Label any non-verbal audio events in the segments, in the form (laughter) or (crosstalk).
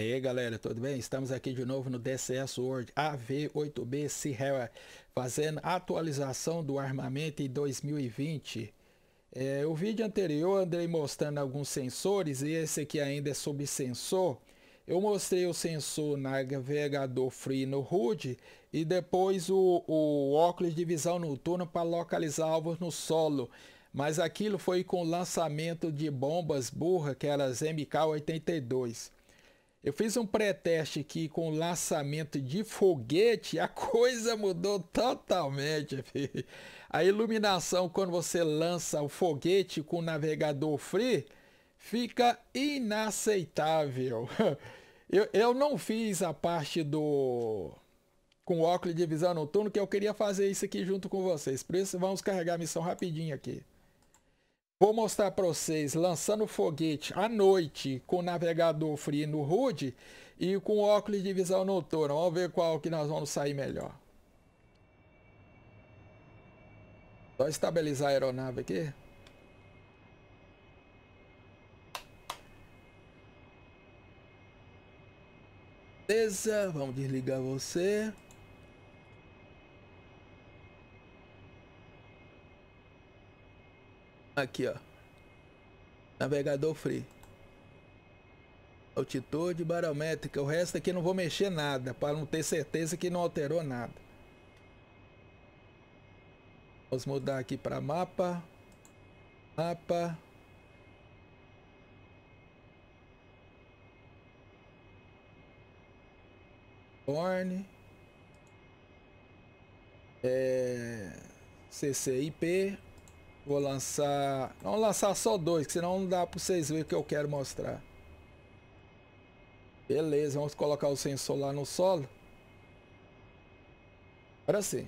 E aí galera, tudo bem? Estamos aqui de novo no DCS World AV8B Sierra fazendo atualização do armamento em 2020. É, o vídeo anterior andei mostrando alguns sensores e esse aqui ainda é sobre sensor. Eu mostrei o sensor navegador free no HUD e depois o, o óculos de visão noturna para localizar alvos no solo mas aquilo foi com o lançamento de bombas burra, que eram MK-82. Eu fiz um pré-teste aqui com lançamento de foguete, a (laughs) coisa mudou totalmente. A iluminação quando você lança o foguete com o navegador free fica inaceitável. (laughs) Eu, eu não fiz a parte do com óculos de visão noturno que eu queria fazer isso aqui junto com vocês. Por isso vamos carregar a missão rapidinho aqui. Vou mostrar para vocês lançando foguete à noite com navegador frio no HUD e com óculos de visão noturna. Vamos ver qual que nós vamos sair melhor. Só estabilizar a aeronave aqui. Beleza, vamos desligar você. Aqui, ó. Navegador free. Altitude barométrica. O resto aqui não vou mexer nada. Para não ter certeza que não alterou nada. Vamos mudar aqui para mapa. Mapa. Born. É... CCIP. Vou lançar... Vamos lançar só dois, que senão não dá para vocês verem o que eu quero mostrar. Beleza, vamos colocar o sensor lá no solo. Agora sim.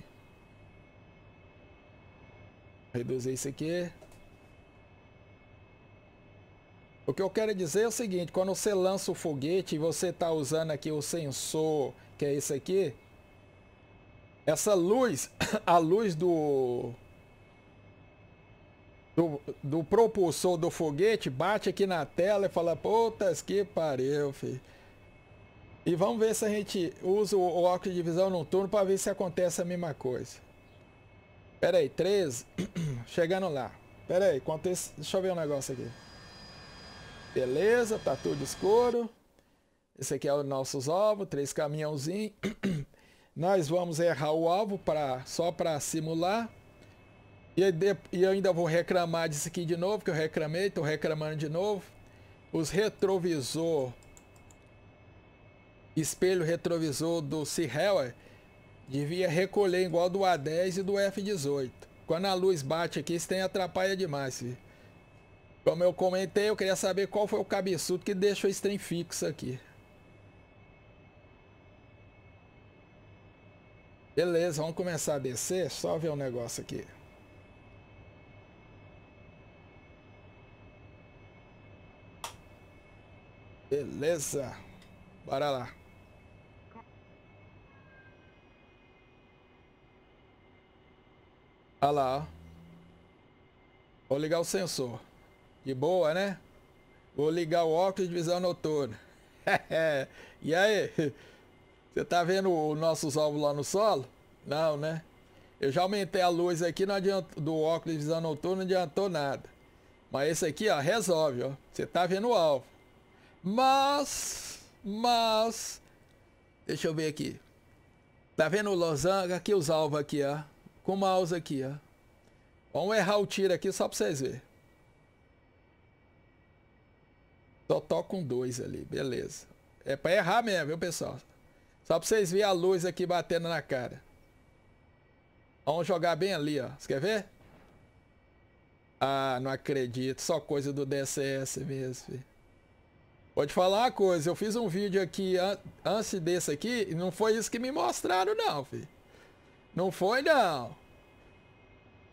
Reduzir isso aqui. O que eu quero dizer é o seguinte, quando você lança o foguete e você está usando aqui o sensor, que é esse aqui, essa luz, (coughs) a luz do, do, do propulsor do foguete, bate aqui na tela e fala, putas que pariu, filho. E vamos ver se a gente usa o óculos de visão noturno para ver se acontece a mesma coisa. Pera aí, 13. Chegando lá. Pera aí, acontece... deixa eu ver um negócio aqui. Beleza, tá tudo escuro. Esse aqui é o nossos alvo três caminhãozinhos. (clears throat) Nós vamos errar o alvo pra, só para simular. E, eu ainda vou reclamar disso aqui de novo, que eu reclamei, estou reclamando de novo. Os retrovisor, espelho retrovisor do Seahawk, é, devia recolher igual do A10 e do F18. Quando a luz bate aqui, isso tem atrapalha demais. Como eu comentei, eu queria saber qual foi o cabeçudo que deixou esse trem fixo aqui. Beleza, vamos começar a descer, só ver um negócio aqui. Beleza. Bora lá. Olha lá, ó. Vou ligar o sensor. De boa, né? Vou ligar o óculos de visão noturna. (laughs) e aí? Você tá vendo os nossos ovos lá no solo? Não, né? Eu já aumentei a luz aqui não adiantou, do óculos de visão noturna, não adiantou nada. Mas esse aqui, ó, resolve, ó. Você tá vendo o alvo. Mas, mas, deixa eu ver aqui. Tá vendo o Losango? Aqui os alvos aqui, ó. Com o mouse aqui, ó. Vamos errar o tiro aqui só pra vocês verem. toca com dois ali, beleza. É pra errar mesmo, viu, pessoal? Só pra vocês verem a luz aqui batendo na cara. Vamos jogar bem ali, ó. Você quer ver? Ah, não acredito. Só coisa do DCS mesmo, filho. Pode falar uma coisa, eu fiz um vídeo aqui antes desse aqui e não foi isso que me mostraram não, filho. Não foi não.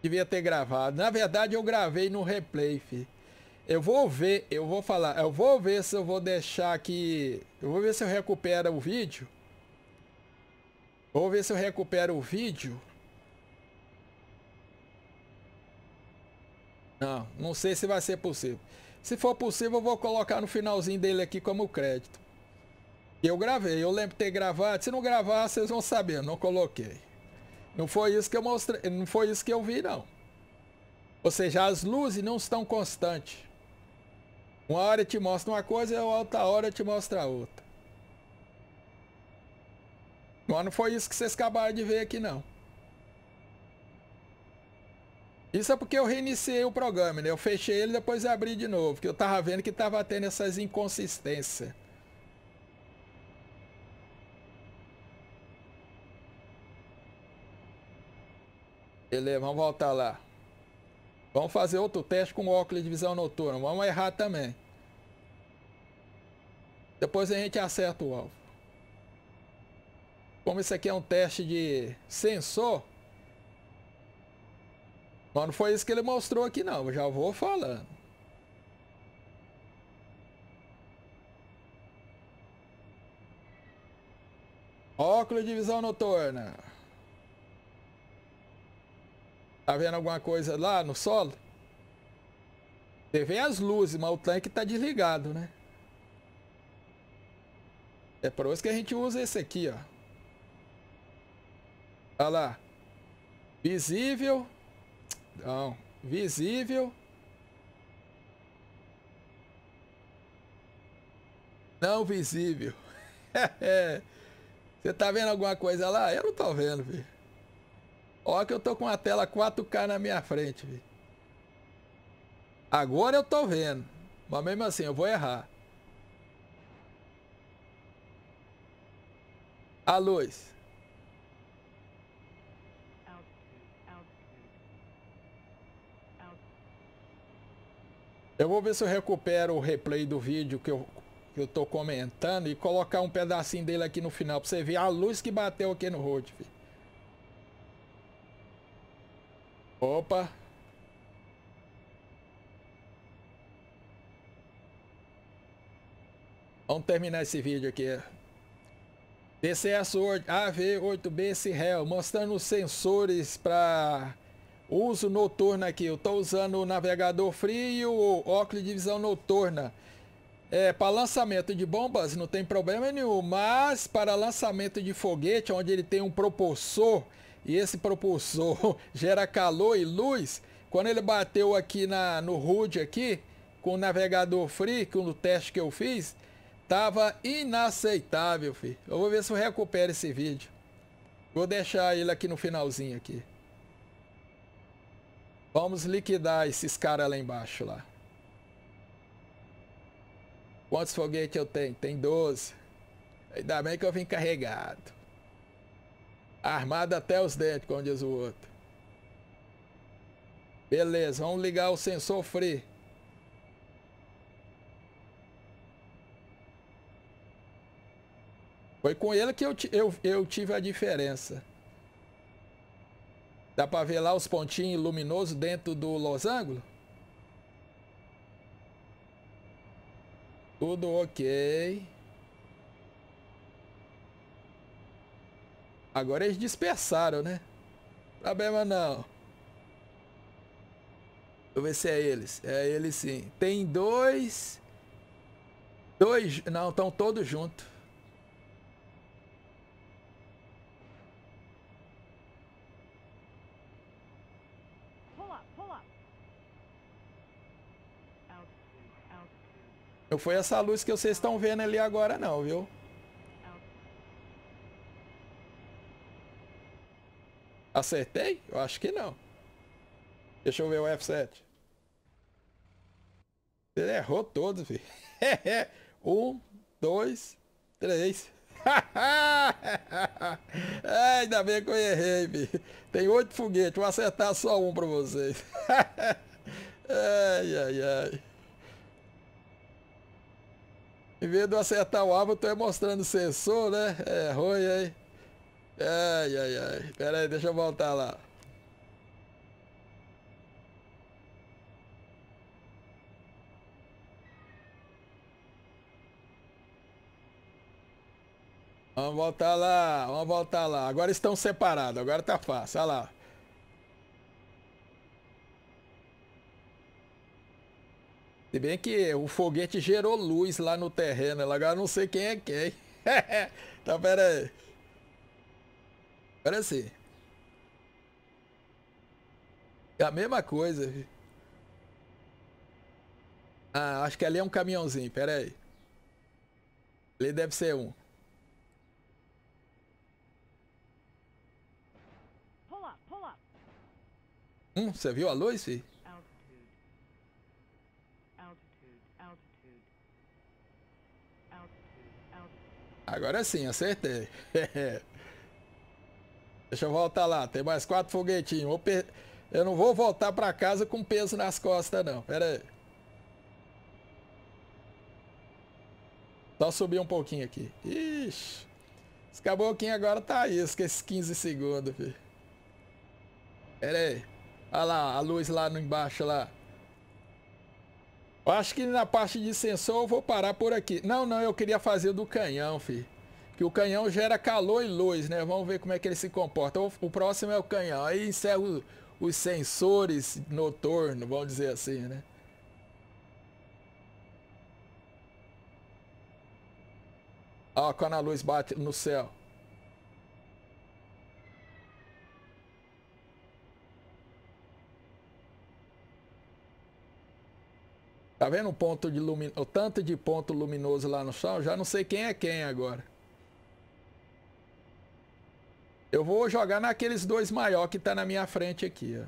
Devia ter gravado. Na verdade eu gravei no replay, filho. Eu vou ver, eu vou falar, eu vou ver se eu vou deixar aqui, eu vou ver se eu recupero o vídeo. Vou ver se eu recupero o vídeo. Não, não sei se vai ser possível. Se for possível, eu vou colocar no finalzinho dele aqui como crédito. Eu gravei, eu lembro de ter gravado. Se não gravar, vocês vão saber, eu não coloquei. Não foi isso que eu mostrei, não foi isso que eu vi, não. Ou seja, as luzes não estão constantes. Uma hora te mostra uma coisa e outra hora te mostra outra. Mas não foi isso que vocês acabaram de ver aqui, não. Isso é porque eu reiniciei o programa, né? Eu fechei ele e depois abri de novo, porque eu tava vendo que tava tendo essas inconsistências. Beleza, vamos voltar lá. Vamos fazer outro teste com óculos de visão noturna. Vamos errar também. Depois a gente acerta o alvo. Como isso aqui é um teste de sensor, mas não foi isso que ele mostrou aqui não, eu já vou falando. Óculos de visão noturna. Tá vendo alguma coisa lá no solo? Você vê as luzes, mas o tanque tá desligado, né? É por isso que a gente usa esse aqui, ó. Olha lá. Visível, então, visível. Não visível. (laughs) Você tá vendo alguma coisa lá? Eu não tô vendo, vi. Ó que eu tô com a tela 4K na minha frente, vi. Agora eu tô vendo. Mas mesmo assim, eu vou errar. A luz. Eu vou ver se eu recupero o replay do vídeo que eu, que eu tô comentando e colocar um pedacinho dele aqui no final pra você ver a luz que bateu aqui no road, filho. Opa! Vamos terminar esse vídeo aqui. DCS é AV8B Real mostrando os sensores para uso noturno aqui. Eu estou usando o navegador free e o óculos de visão noturna. É, para lançamento de bombas não tem problema nenhum, mas para lançamento de foguete, onde ele tem um propulsor, e esse propulsor (laughs) gera calor e luz, quando ele bateu aqui na, no HUD aqui, com o navegador free, com o teste que eu fiz, tava inaceitável, filho. Eu vou ver se eu recupero esse vídeo. Vou deixar ele aqui no finalzinho aqui. Vamos liquidar esses caras lá embaixo lá. Quantos foguetes eu tenho? Tem 12. Ainda bem que eu vim carregado. Armado até os dentes, como diz o outro. Beleza, vamos ligar o sensor free. Foi com ele que eu, eu, eu tive a diferença. Dá pra ver lá os pontinhos luminosos dentro do losango? Tudo ok. Agora eles dispersaram, né? Problema não. Deixa eu ver se é eles. É eles sim. Tem dois... Dois... Não, estão todos juntos. Não foi essa luz que vocês estão vendo ali agora não, viu? Acertei? Eu acho que não. Deixa eu ver o F7. Ele errou todos, filho. (laughs) um, dois, três. (laughs) ainda bem que eu errei, filho. Tem oito foguetes, vou acertar só um pra vocês. (laughs) ai, ai, ai. Em vez de eu acertar o alvo, eu tô mostrando o sensor, né? É ruim, hein? Ai, ai, ai. Pera aí, deixa eu voltar lá. Vamos voltar lá, vamos voltar lá. Agora estão separados, agora tá fácil, olha lá. Se bem que o foguete gerou luz lá no terreno, agora não sei quem é quem. (laughs) então pera aí. Pera assim. É a mesma coisa. Ah, acho que ali é um caminhãozinho, pera aí. Ali deve ser um. Hum, você viu a luz, filho? Agora sim, acertei. (laughs) Deixa eu voltar lá. Tem mais quatro foguetinhos. Per... Eu não vou voltar para casa com peso nas costas, não. Pera aí. Só subir um pouquinho aqui. Ixi. Esse caboclinho agora tá aí, é esses 15 segundos, filho. Pera aí. Olha lá, a luz lá no embaixo lá. Acho que na parte de sensor eu vou parar por aqui. Não, não, eu queria fazer do canhão, filho. Que o canhão gera calor e luz, né? Vamos ver como é que ele se comporta. O, próximo é o canhão. Aí encerra os sensores noturno, vamos dizer assim, né? Ó, quando a luz bate no céu. Tá vendo o ponto de lumin... o tanto de ponto luminoso lá no chão? Já não sei quem é quem agora. Eu vou jogar naqueles dois maior que tá na minha frente aqui, ó.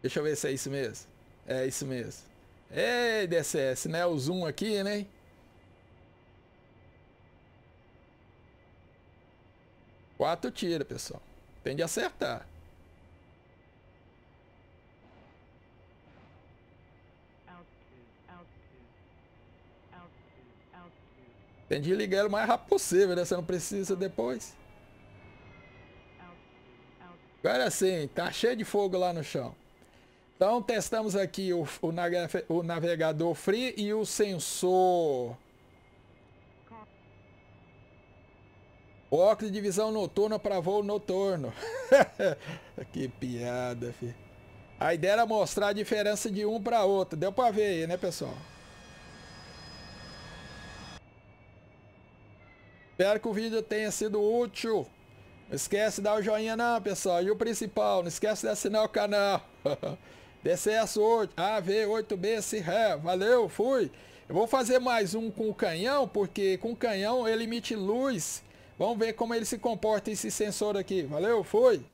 Deixa eu ver se é isso mesmo. É isso mesmo. Ei, DCS, né? O zoom aqui, né? Quatro tiros, pessoal. Tem de acertar. Tem de ligar ele o mais rápido possível, né? Você não precisa depois. Agora sim, tá cheio de fogo lá no chão. Então testamos aqui o, o, o navegador free e o sensor. O óculos de visão noturna para voo noturno. (laughs) que piada, filho. A ideia era mostrar a diferença de um para outro. Deu para ver aí, né, pessoal? Espero que o vídeo tenha sido útil. Não esquece de dar o joinha não, pessoal. E o principal, não esquece de assinar o canal. DCS 8, AV8B, se ré. Valeu, fui. Eu vou fazer mais um com o canhão, porque com o canhão ele emite luz. Vamos ver como ele se comporta esse sensor aqui. Valeu, fui.